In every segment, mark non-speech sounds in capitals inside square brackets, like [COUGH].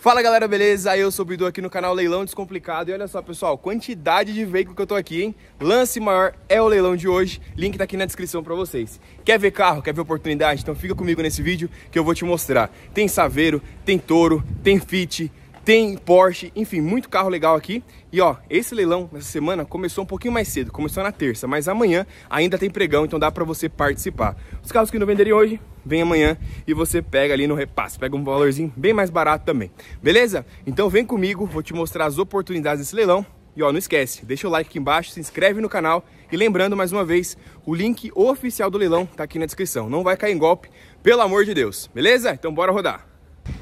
Fala galera, beleza? Eu sou o Bidu aqui no canal Leilão Descomplicado e olha só pessoal, quantidade de veículo que eu tô aqui, hein? Lance maior é o leilão de hoje, link tá aqui na descrição pra vocês. Quer ver carro, quer ver oportunidade? Então fica comigo nesse vídeo que eu vou te mostrar. Tem Saveiro, tem Toro, tem Fit, tem Porsche, enfim, muito carro legal aqui. E ó, esse leilão nessa semana começou um pouquinho mais cedo, começou na terça, mas amanhã ainda tem pregão, então dá para você participar. Os carros que não venderem hoje, vem amanhã e você pega ali no repasse, pega um valorzinho bem mais barato também. Beleza? Então vem comigo, vou te mostrar as oportunidades desse leilão. E ó, não esquece, deixa o like aqui embaixo, se inscreve no canal e lembrando mais uma vez, o link oficial do leilão tá aqui na descrição. Não vai cair em golpe, pelo amor de Deus. Beleza? Então bora rodar.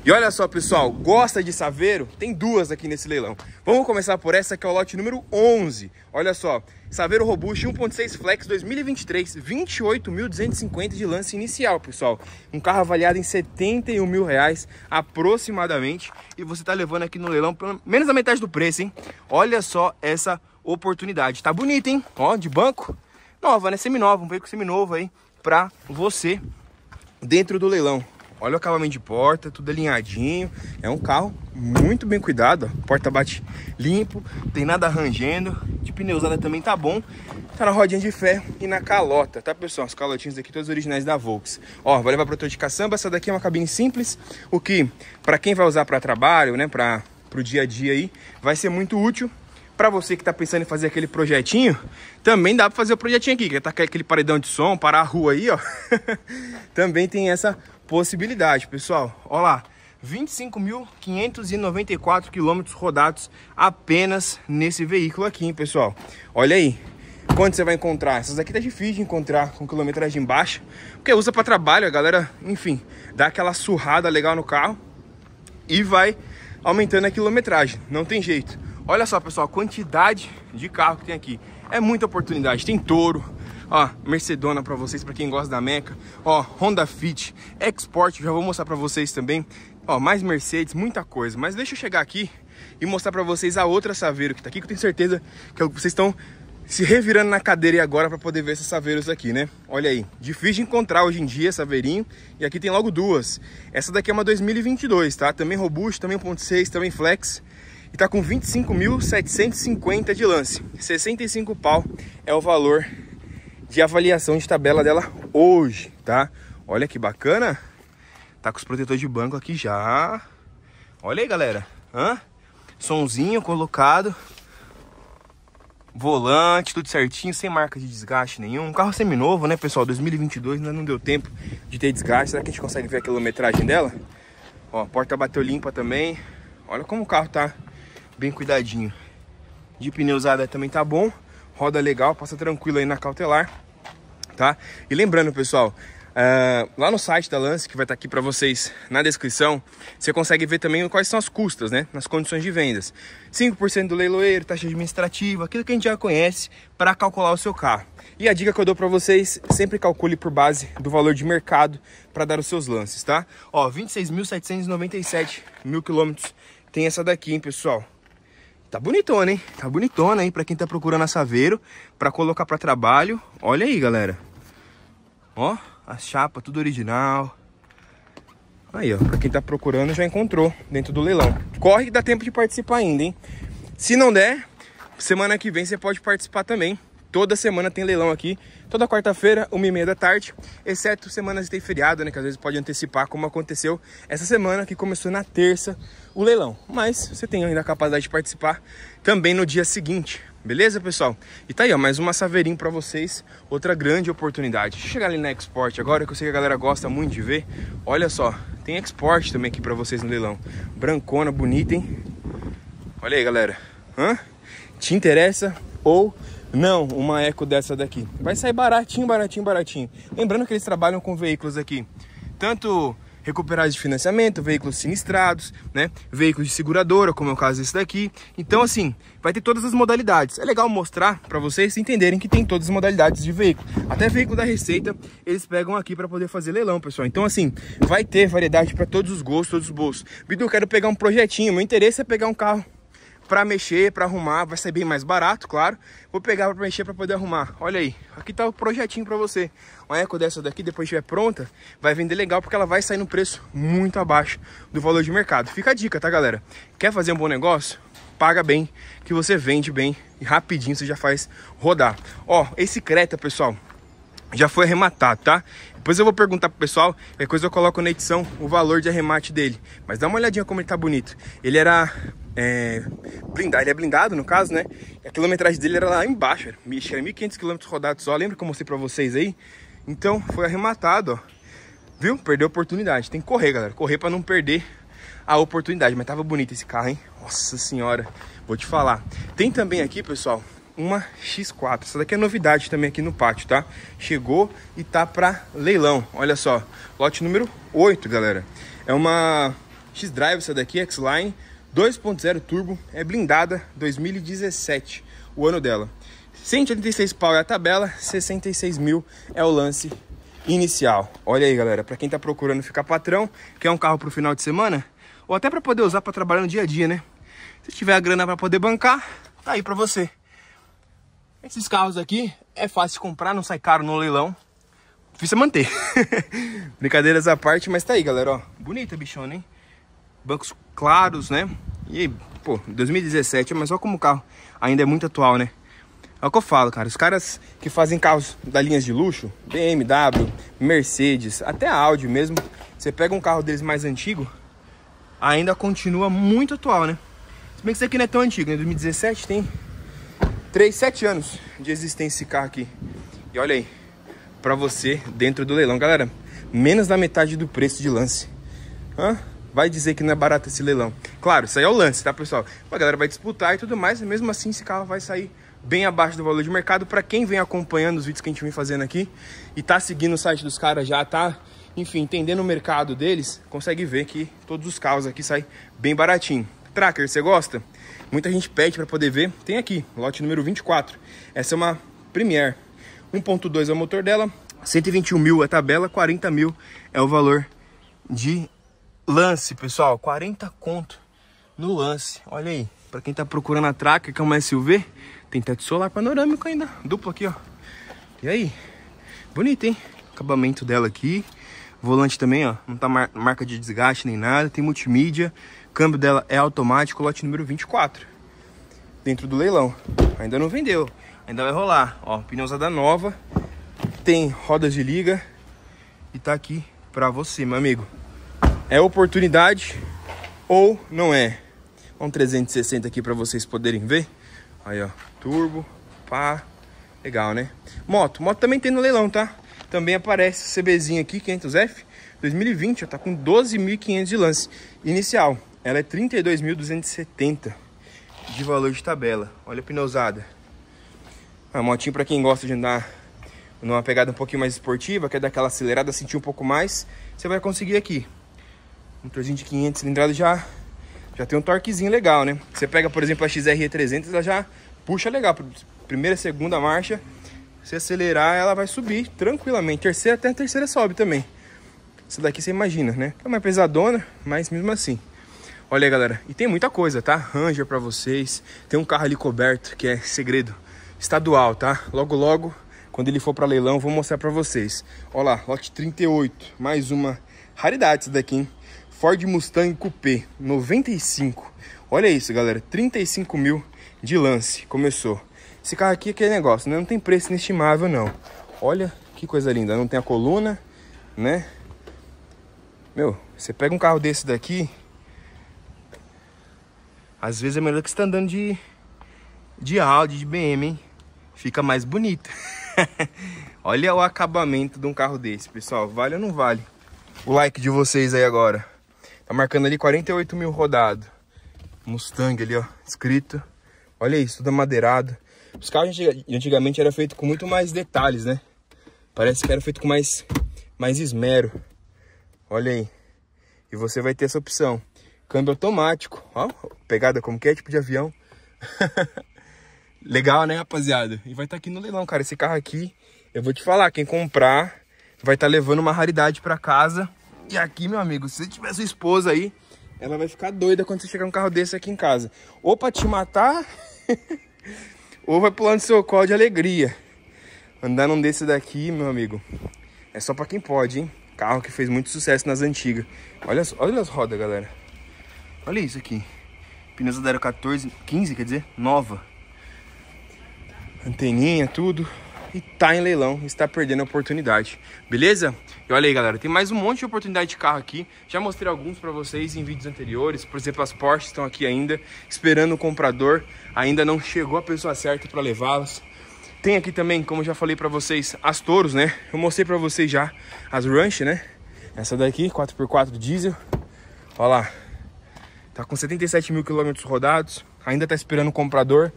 E olha só, pessoal, gosta de saveiro? Tem duas aqui nesse leilão. Vamos começar por essa que é o lote número 11. Olha só, saveiro robusto 1.6 flex 2023, 28.250 de lance inicial, pessoal. Um carro avaliado em 71 mil reais aproximadamente e você tá levando aqui no leilão pelo menos a metade do preço, hein? Olha só essa oportunidade. Tá bonita, hein? Ó, de banco. Nova, né? Seminova, um veículo seminovo aí pra você dentro do leilão. Olha o acabamento de porta, tudo alinhadinho. É um carro muito bem cuidado, ó. Porta bate limpo, tem nada rangendo. De pneuzada também tá bom. Tá na rodinha de ferro e na calota, tá, pessoal? As calotinhas aqui todas originais da Volks. Ó, vai levar para o de caçamba. Essa daqui é uma cabine simples, o que para quem vai usar para trabalho, né, para pro dia a dia aí, vai ser muito útil para você que está pensando em fazer aquele projetinho, também dá para fazer o projetinho aqui, que tá aquele paredão de som, parar a rua aí, ó. [LAUGHS] também tem essa possibilidade, pessoal. Olha lá, 25.594 quilômetros rodados apenas nesse veículo aqui, hein, pessoal. Olha aí. Quando você vai encontrar? Essas aqui tá difícil de encontrar com quilometragem baixa, porque usa para trabalho, a galera, enfim, dá aquela surrada legal no carro e vai aumentando a quilometragem, não tem jeito. Olha só, pessoal, a quantidade de carro que tem aqui. É muita oportunidade. Tem Toro, ó, Mercedona para vocês, para quem gosta da Meca, ó, Honda Fit, Export, já vou mostrar para vocês também. Ó, mais Mercedes, muita coisa. Mas deixa eu chegar aqui e mostrar para vocês a outra Saveiro que tá aqui, que eu tenho certeza que é vocês estão se revirando na cadeira agora para poder ver essas saveiros aqui, né? Olha aí, difícil de encontrar hoje em dia saveirinho. E aqui tem logo duas. Essa daqui é uma 2022, tá? Também robusta, também 1.6, também flex e tá com 25.750 de lance. 65 pau é o valor de avaliação de tabela dela hoje, tá? Olha que bacana. Tá com os protetores de banco aqui já. Olha aí, galera. Hã? Sonzinho colocado. Volante, tudo certinho, sem marca de desgaste nenhum. Um carro seminovo, né, pessoal? 2022 ainda não deu tempo de ter desgaste. Será que a gente consegue ver a quilometragem dela? Ó, porta bateu limpa também. Olha como o carro tá bem cuidadinho. De pneu usada também tá bom, roda legal, passa tranquilo aí na cautelar, tá? E lembrando, pessoal, Uh, lá no site da Lance, que vai estar tá aqui para vocês na descrição, você consegue ver também quais são as custas, né? Nas condições de vendas. 5% do leiloeiro, taxa administrativa, aquilo que a gente já conhece para calcular o seu carro. E a dica que eu dou para vocês, sempre calcule por base do valor de mercado para dar os seus lances, tá? Ó, 26.797 mil quilômetros tem essa daqui, hein, pessoal? Tá bonitona, hein? Tá bonitona, hein? Pra quem tá procurando assaveiro, pra colocar pra trabalho. Olha aí, galera. Ó, a chapa, tudo original. Aí, ó, pra quem tá procurando, já encontrou dentro do leilão. Corre que dá tempo de participar ainda, hein? Se não der, semana que vem você pode participar também. Toda semana tem leilão aqui, toda quarta-feira, uma e meia da tarde, exceto semanas que tem feriado, né? Que às vezes pode antecipar, como aconteceu essa semana, que começou na terça o leilão. Mas você tem ainda a capacidade de participar também no dia seguinte, beleza, pessoal? E tá aí, ó, mais uma Saverim para vocês, outra grande oportunidade. Deixa eu chegar ali na Export agora, que eu sei que a galera gosta muito de ver. Olha só, tem Export também aqui para vocês no leilão. Brancona, bonita, hein? Olha aí, galera. Hã? Te interessa ou não, uma eco dessa daqui. Vai sair baratinho, baratinho, baratinho. Lembrando que eles trabalham com veículos aqui. Tanto recuperados de financiamento, veículos sinistrados, né? Veículos de seguradora, como é o caso desse daqui. Então, assim, vai ter todas as modalidades. É legal mostrar para vocês entenderem que tem todas as modalidades de veículo. Até veículo da Receita, eles pegam aqui para poder fazer leilão, pessoal. Então, assim, vai ter variedade para todos os gostos, todos os bolsos. Bidu, quero pegar um projetinho. Meu interesse é pegar um carro para mexer, para arrumar, vai ser bem mais barato, claro. Vou pegar para mexer para poder arrumar. Olha aí, aqui tá o projetinho para você. Uma eco dessa daqui, depois estiver pronta, vai vender legal porque ela vai sair no preço muito abaixo do valor de mercado. Fica a dica, tá, galera? Quer fazer um bom negócio? Paga bem, que você vende bem e rapidinho você já faz rodar. Ó, esse Creta, pessoal, já foi arrematado, tá? Depois eu vou perguntar pro pessoal, depois coisa eu coloco na edição o valor de arremate dele. Mas dá uma olhadinha como ele tá bonito. Ele era é, blindado, ele é blindado no caso, né? A quilometragem dele era lá embaixo, era 1.500 km rodados só, lembra que eu mostrei pra vocês aí? Então foi arrematado, ó. Viu? Perdeu a oportunidade, tem que correr, galera. Correr para não perder a oportunidade. Mas tava bonito esse carro, hein? Nossa senhora, vou te falar. Tem também aqui, pessoal, uma X4. Essa daqui é novidade também aqui no pátio, tá? Chegou e tá para leilão. Olha só, lote número 8, galera. É uma X-Drive essa daqui, X-Line 2.0 turbo, é blindada 2017, o ano dela. 186 pau é a tabela, 66 mil é o lance inicial. Olha aí, galera, para quem tá procurando ficar patrão, quer um carro pro final de semana, ou até para poder usar para trabalhar no dia a dia, né? Se tiver a grana para poder bancar, tá aí para você. Esses carros aqui é fácil comprar, não sai caro no leilão. Difícil é manter. [LAUGHS] Brincadeiras à parte, mas tá aí, galera, ó. Bonita bichona, hein? Bancos claros, né? E, pô, 2017, mas olha como o carro ainda é muito atual, né? É o que eu falo, cara. Os caras que fazem carros da linhas de luxo, BMW, Mercedes, até Audi mesmo, você pega um carro deles mais antigo, ainda continua muito atual, né? Se bem que isso aqui não é tão antigo, né? 2017 tem 3, 7 anos de existência esse carro aqui. E olha aí, para você dentro do leilão. Galera, menos da metade do preço de lance. Hã? Vai dizer que não é barato esse leilão. Claro, isso aí é o lance, tá, pessoal? A galera vai disputar e tudo mais, mesmo assim esse carro vai sair bem abaixo do valor de mercado. Para quem vem acompanhando os vídeos que a gente vem fazendo aqui e tá seguindo o site dos caras já, tá? Enfim, entendendo o mercado deles, consegue ver que todos os carros aqui saem bem baratinho tracker, você gosta? Muita gente pede para poder ver. Tem aqui, lote número 24. Essa é uma Premier. 1.2 é o motor dela, 121 mil é a tabela, 40 mil é o valor de lance, pessoal. 40 conto no lance. Olha aí, para quem tá procurando a Tracker, que é uma SUV, tem teto solar panorâmico ainda, duplo aqui, ó. E aí, bonito, hein? Acabamento dela aqui, volante também, ó, não tá mar marca de desgaste nem nada, tem multimídia, câmbio dela é automático, lote número 24, dentro do leilão. Ainda não vendeu, ainda vai rolar. Ó, pneusada nova, tem rodas de liga e tá aqui pra você, meu amigo. É oportunidade ou não é? Um 360 aqui pra vocês poderem ver. Aí, ó, turbo, pá, legal, né? Moto, moto também tem no leilão, tá? Também aparece o CBzinho aqui, 500F, 2020, ó, tá com 12.500 de lance inicial. Ela é 32.270 de valor de tabela. Olha a pneusada. A motinha para quem gosta de andar numa pegada um pouquinho mais esportiva, quer é dar aquela acelerada, sentir um pouco mais, você vai conseguir aqui. Motorzinho de 500 cilindradas já já tem um torquezinho legal, né? Você pega, por exemplo, a XRE300, ela já puxa legal. Primeira, segunda marcha, se acelerar, ela vai subir tranquilamente. Terceira, até a terceira sobe também. Essa daqui você imagina, né? É mais pesadona, mas mesmo assim. Olha aí, galera. E tem muita coisa, tá? Ranger para vocês. Tem um carro ali coberto que é segredo estadual, tá? Logo, logo, quando ele for para leilão, vou mostrar para vocês. Olha lá, lote 38. Mais uma raridade isso daqui, hein? Ford Mustang Coupé 95. Olha isso, galera. 35 mil de lance. Começou. Esse carro aqui é aquele negócio, né? Não tem preço inestimável, não. Olha que coisa linda. Não tem a coluna, né? Meu, você pega um carro desse daqui às vezes é melhor que você tá andando de, de Audi, de BM, hein? Fica mais bonito. [LAUGHS] Olha o acabamento de um carro desse, pessoal. Vale ou não vale? O like de vocês aí agora. Tá marcando ali 48 mil rodado. Mustang ali, ó, escrito. Olha isso, tudo madeirado. Os carros antigamente era feito com muito mais detalhes, né? Parece que era feito com mais, mais esmero. Olha aí. E você vai ter essa opção câmbio automático, ó, pegada como que é, tipo de avião. [LAUGHS] Legal, né, rapaziada? E vai estar tá aqui no leilão, cara, esse carro aqui, eu vou te falar, quem comprar vai estar tá levando uma raridade para casa. E aqui, meu amigo, se você tiver sua esposa aí, ela vai ficar doida quando você chegar um carro desse aqui em casa. Ou pra te matar, [LAUGHS] ou vai pular no seu colo de alegria. Andar num desse daqui, meu amigo, é só pra quem pode, hein? Carro que fez muito sucesso nas antigas. Olha, olha as rodas, galera. Olha isso aqui. Pneus da 14, 15, quer dizer, nova. Anteninha, tudo. E tá em leilão, está perdendo a oportunidade. Beleza? E olha aí, galera, tem mais um monte de oportunidade de carro aqui. Já mostrei alguns para vocês em vídeos anteriores. Por exemplo, as Porsche estão aqui ainda, esperando o comprador. Ainda não chegou a pessoa certa para levá-las. Tem aqui também, como já falei para vocês, as Toros, né? Eu mostrei para vocês já as Ranch, né? Essa daqui, 4x4 diesel. Olha lá, Tá com 77 mil quilômetros rodados, ainda tá esperando o comprador.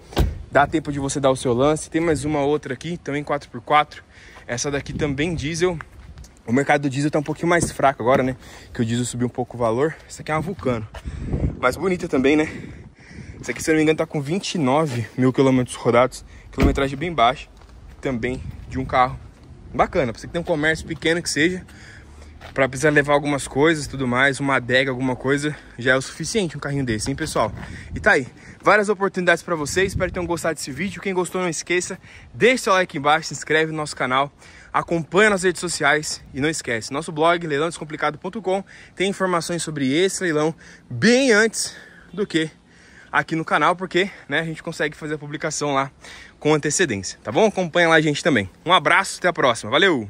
Dá tempo de você dar o seu lance. Tem mais uma outra aqui, também 4x4. Essa daqui também diesel. O mercado do diesel tá um pouquinho mais fraco agora, né? Que o diesel subiu um pouco o valor. Essa aqui é uma Vulcano. Mas bonita também, né? Essa aqui, se não me engano, tá com 29 mil quilômetros rodados. Quilometragem bem baixa. Também de um carro bacana. Pra você que tem um comércio pequeno que seja, para precisar levar algumas coisas tudo mais, uma adega, alguma coisa, já é o suficiente um carrinho desse, hein, pessoal? E tá aí, várias oportunidades para vocês, espero que tenham gostado desse vídeo. Quem gostou, não esqueça, deixa seu like embaixo, se inscreve no nosso canal, acompanha nas redes sociais e não esquece, nosso blog, leilãodescomplicado.com, tem informações sobre esse leilão bem antes do que aqui no canal, porque né, a gente consegue fazer a publicação lá com antecedência, tá bom? Acompanha lá a gente também. Um abraço, até a próxima, valeu!